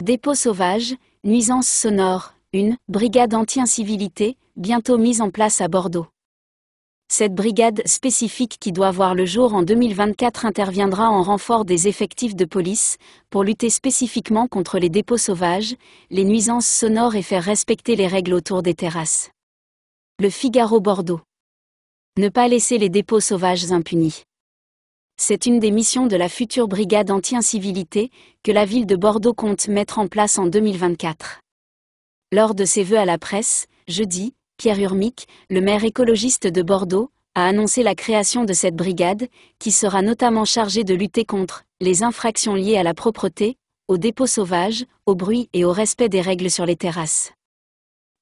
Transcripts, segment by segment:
Dépôts sauvages, nuisances sonores, une brigade anti-incivilité, bientôt mise en place à Bordeaux. Cette brigade spécifique qui doit voir le jour en 2024 interviendra en renfort des effectifs de police pour lutter spécifiquement contre les dépôts sauvages, les nuisances sonores et faire respecter les règles autour des terrasses. Le Figaro Bordeaux. Ne pas laisser les dépôts sauvages impunis. C'est une des missions de la future brigade anti-incivilité que la ville de Bordeaux compte mettre en place en 2024. Lors de ses vœux à la presse, jeudi, Pierre Urmic, le maire écologiste de Bordeaux, a annoncé la création de cette brigade, qui sera notamment chargée de lutter contre les infractions liées à la propreté, aux dépôts sauvages, au bruit et au respect des règles sur les terrasses.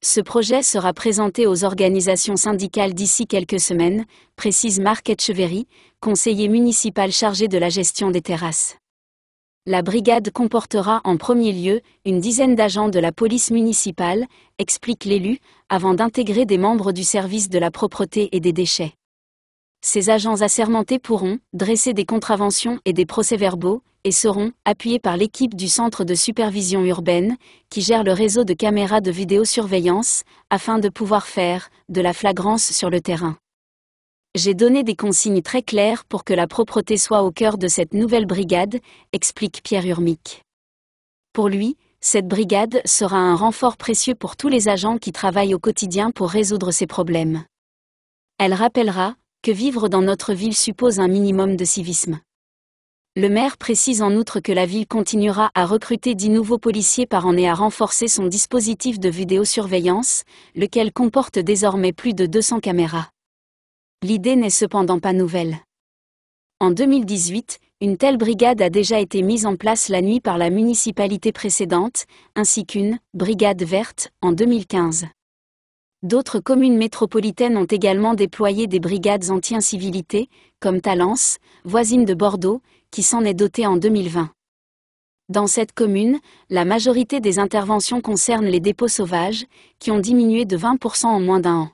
Ce projet sera présenté aux organisations syndicales d'ici quelques semaines, précise Marc Etcheverry, conseiller municipal chargé de la gestion des terrasses. La brigade comportera en premier lieu une dizaine d'agents de la police municipale, explique l'élu, avant d'intégrer des membres du service de la propreté et des déchets. Ces agents assermentés pourront dresser des contraventions et des procès-verbaux, et seront appuyés par l'équipe du Centre de supervision urbaine, qui gère le réseau de caméras de vidéosurveillance, afin de pouvoir faire de la flagrance sur le terrain. J'ai donné des consignes très claires pour que la propreté soit au cœur de cette nouvelle brigade, explique Pierre Urmic. Pour lui, cette brigade sera un renfort précieux pour tous les agents qui travaillent au quotidien pour résoudre ces problèmes. Elle rappellera, que vivre dans notre ville suppose un minimum de civisme. Le maire précise en outre que la ville continuera à recruter dix nouveaux policiers par an et à renforcer son dispositif de vidéosurveillance, lequel comporte désormais plus de 200 caméras. L'idée n'est cependant pas nouvelle. En 2018, une telle brigade a déjà été mise en place la nuit par la municipalité précédente, ainsi qu'une brigade verte en 2015. D'autres communes métropolitaines ont également déployé des brigades anti-incivilité, comme Talence, voisine de Bordeaux, qui s'en est dotée en 2020. Dans cette commune, la majorité des interventions concernent les dépôts sauvages, qui ont diminué de 20% en moins d'un an.